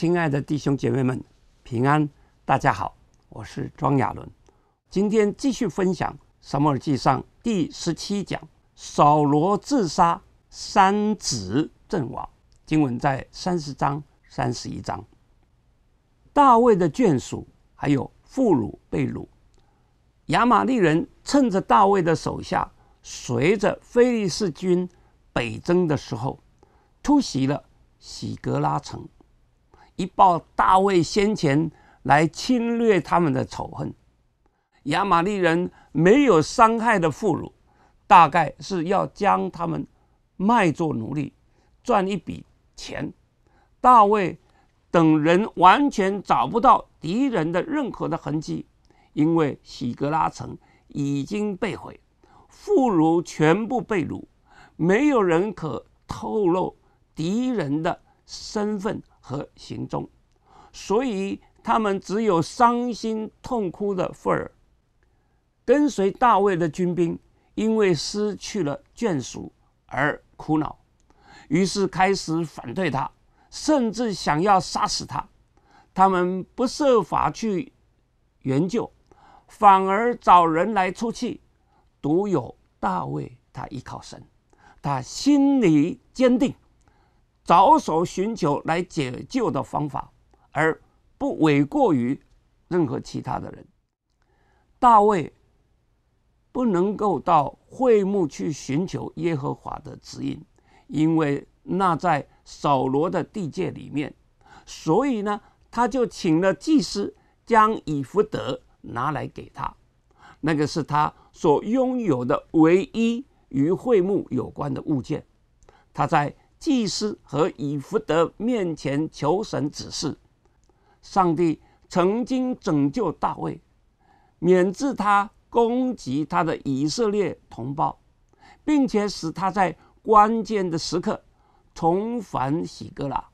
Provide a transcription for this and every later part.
亲爱的弟兄姐妹们，平安！大家好，我是庄亚伦。今天继续分享《沙母日记上》第十七讲：扫罗自杀，三子阵亡。经文在三十章三十一章。大卫的眷属还有妇孺被掳。亚玛利人趁着大卫的手下随着非利士军北征的时候，突袭了喜格拉城。一报大卫先前来侵略他们的仇恨，亚玛利人没有伤害的俘虏，大概是要将他们卖作奴隶，赚一笔钱。大卫等人完全找不到敌人的任何的痕迹，因为希格拉城已经被毁，俘虏全部被掳，没有人可透露敌人的。身份和行踪，所以他们只有伤心痛哭的份儿。跟随大卫的军兵因为失去了眷属而苦恼，于是开始反对他，甚至想要杀死他。他们不设法去援救，反而找人来出气。独有大卫，他依靠神，他心里坚定。着手寻求来解救的方法，而不为过于任何其他的人。大卫不能够到会幕去寻求耶和华的指引，因为那在扫罗的地界里面。所以呢，他就请了祭司将以弗德拿来给他，那个是他所拥有的唯一与会幕有关的物件。他在。祭司和以弗德面前求神指示，上帝曾经拯救大卫，免致他攻击他的以色列同胞，并且使他在关键的时刻重返喜格拉。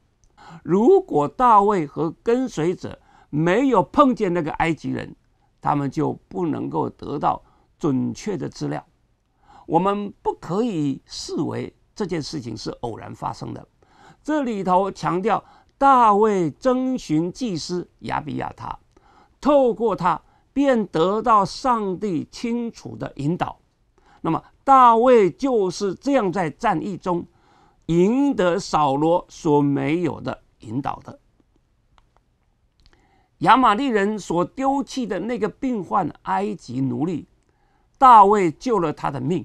如果大卫和跟随者没有碰见那个埃及人，他们就不能够得到准确的资料。我们不可以视为。这件事情是偶然发生的。这里头强调，大卫征询祭司亚比亚他，透过他便得到上帝清楚的引导。那么，大卫就是这样在战役中赢得扫罗所没有的引导的。亚玛力人所丢弃的那个病患埃及奴隶，大卫救了他的命，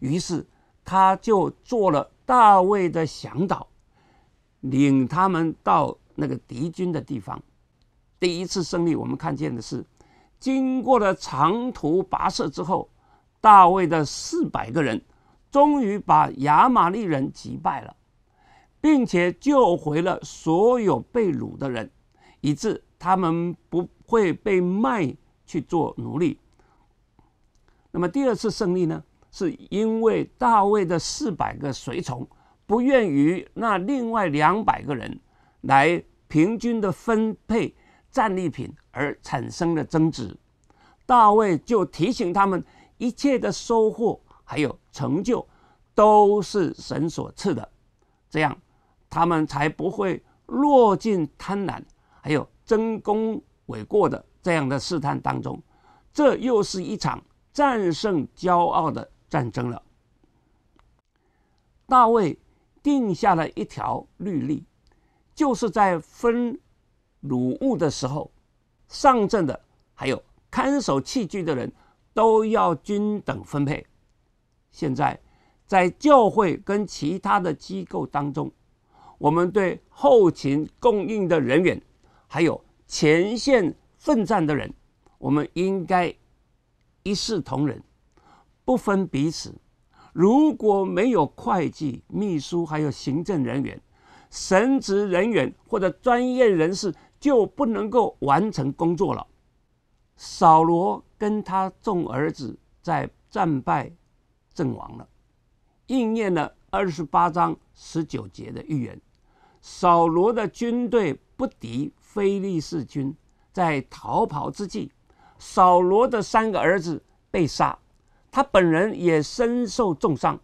于是。他就做了大卫的向导，领他们到那个敌军的地方。第一次胜利，我们看见的是，经过了长途跋涉之后，大卫的四百个人终于把亚玛利人击败了，并且救回了所有被掳的人，以致他们不会被卖去做奴隶。那么第二次胜利呢？是因为大卫的四百个随从不愿与那另外两百个人来平均的分配战利品而产生的争执，大卫就提醒他们：一切的收获还有成就都是神所赐的，这样他们才不会落进贪婪还有争功诿过的这样的试探当中。这又是一场战胜骄傲的。战争了，大卫定下了一条律例，就是在分卤物的时候，上阵的还有看守器具的人都要均等分配。现在在教会跟其他的机构当中，我们对后勤供应的人员，还有前线奋战的人，我们应该一视同仁。不分彼此。如果没有会计、秘书，还有行政人员、神职人员或者专业人士，就不能够完成工作了。扫罗跟他众儿子在战败阵亡了，应验了二十八章十九节的预言。扫罗的军队不敌非利士军，在逃跑之际，扫罗的三个儿子被杀。他本人也身受重伤，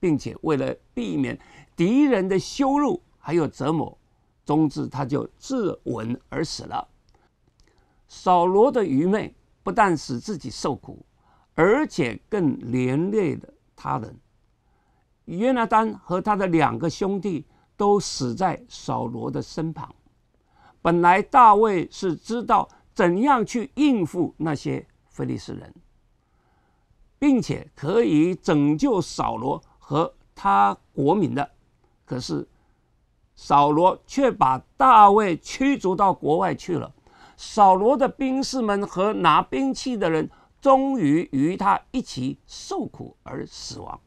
并且为了避免敌人的羞辱还有折磨，终至他就自刎而死了。扫罗的愚昧不但使自己受苦，而且更连累了他人。约拿丹和他的两个兄弟都死在扫罗的身旁。本来大卫是知道怎样去应付那些非利士人。并且可以拯救扫罗和他国民的，可是扫罗却把大卫驱逐到国外去了。扫罗的兵士们和拿兵器的人，终于与他一起受苦而死亡。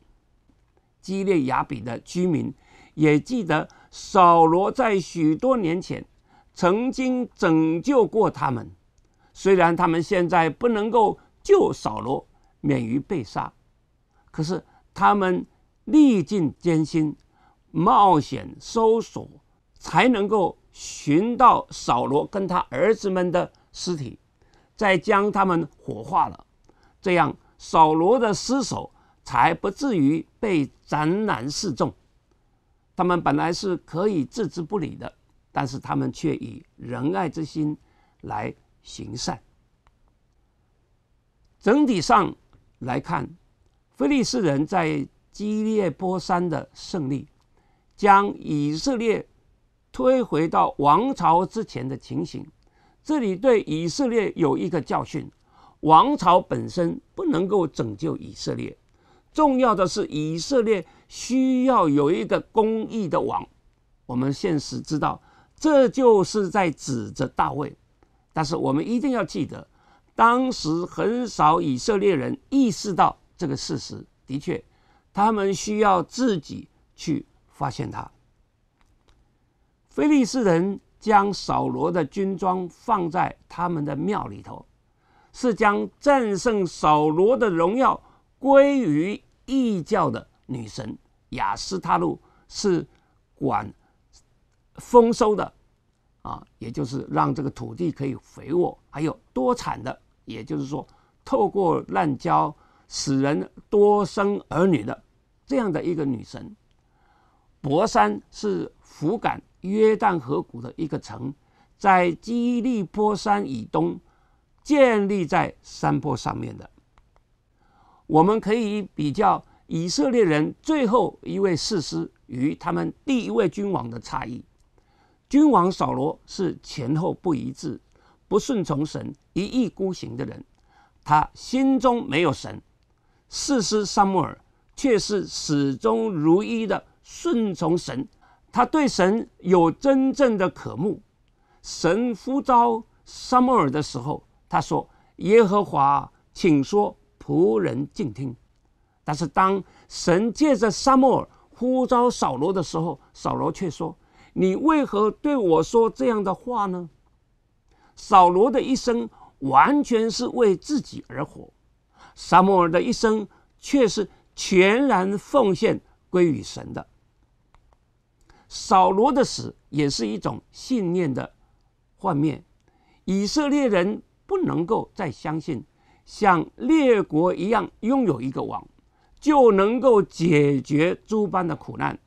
基列雅比的居民也记得扫罗在许多年前曾经拯救过他们，虽然他们现在不能够救扫罗。免于被杀，可是他们历尽艰辛，冒险搜索，才能够寻到扫罗跟他儿子们的尸体，再将他们火化了。这样，扫罗的尸首才不至于被展览示众。他们本来是可以置之不理的，但是他们却以仁爱之心来行善。整体上。来看，菲利士人在基列波山的胜利，将以色列推回到王朝之前的情形。这里对以色列有一个教训：王朝本身不能够拯救以色列。重要的是，以色列需要有一个公义的王。我们现实知道，这就是在指着大卫。但是我们一定要记得。当时很少以色列人意识到这个事实。的确，他们需要自己去发现它。菲利斯人将扫罗的军装放在他们的庙里头，是将战胜扫罗的荣耀归于异教的女神雅斯塔路，是管丰收的，啊，也就是让这个土地可以肥沃，还有多产的。也就是说，透过滥交使人多生儿女的这样的一个女神。博山是福冈约旦河谷的一个城，在基利波山以东，建立在山坡上面的。我们可以比较以色列人最后一位士师与他们第一位君王的差异。君王扫罗是前后不一致。不顺从神、一意孤行的人，他心中没有神。事实，萨母尔却是始终如一的顺从神，他对神有真正的渴慕。神呼召萨母尔的时候，他说：“耶和华，请说，仆人静听。”但是，当神借着萨母尔呼召扫罗的时候，扫罗却说：“你为何对我说这样的话呢？”扫罗的一生完全是为自己而活，撒母耳的一生却是全然奉献归于神的。扫罗的死也是一种信念的幻灭。以色列人不能够再相信，像列国一样拥有一个王就能够解决诸般的苦难。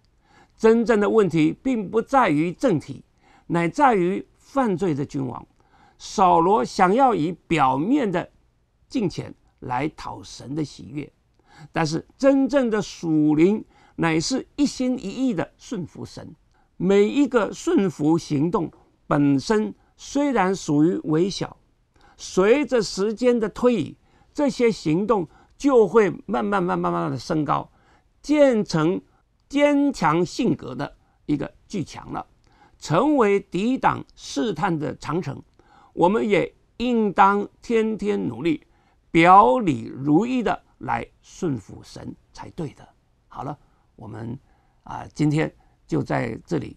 真正的问题并不在于政体，乃在于犯罪的君王。扫罗想要以表面的敬虔来讨神的喜悦，但是真正的属灵乃是一心一意的顺服神。每一个顺服行动本身虽然属于微小，随着时间的推移，这些行动就会慢慢、慢慢、慢慢的升高，建成坚强性格的一个巨墙了，成为抵挡试探的长城。我们也应当天天努力，表里如一的来顺服神才对的。好了，我们啊，今天就在这里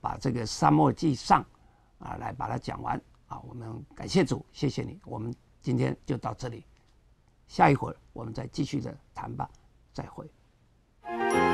把这个沙漠记上啊，来把它讲完啊。我们感谢主，谢谢你。我们今天就到这里，下一会儿我们再继续的谈吧。再会。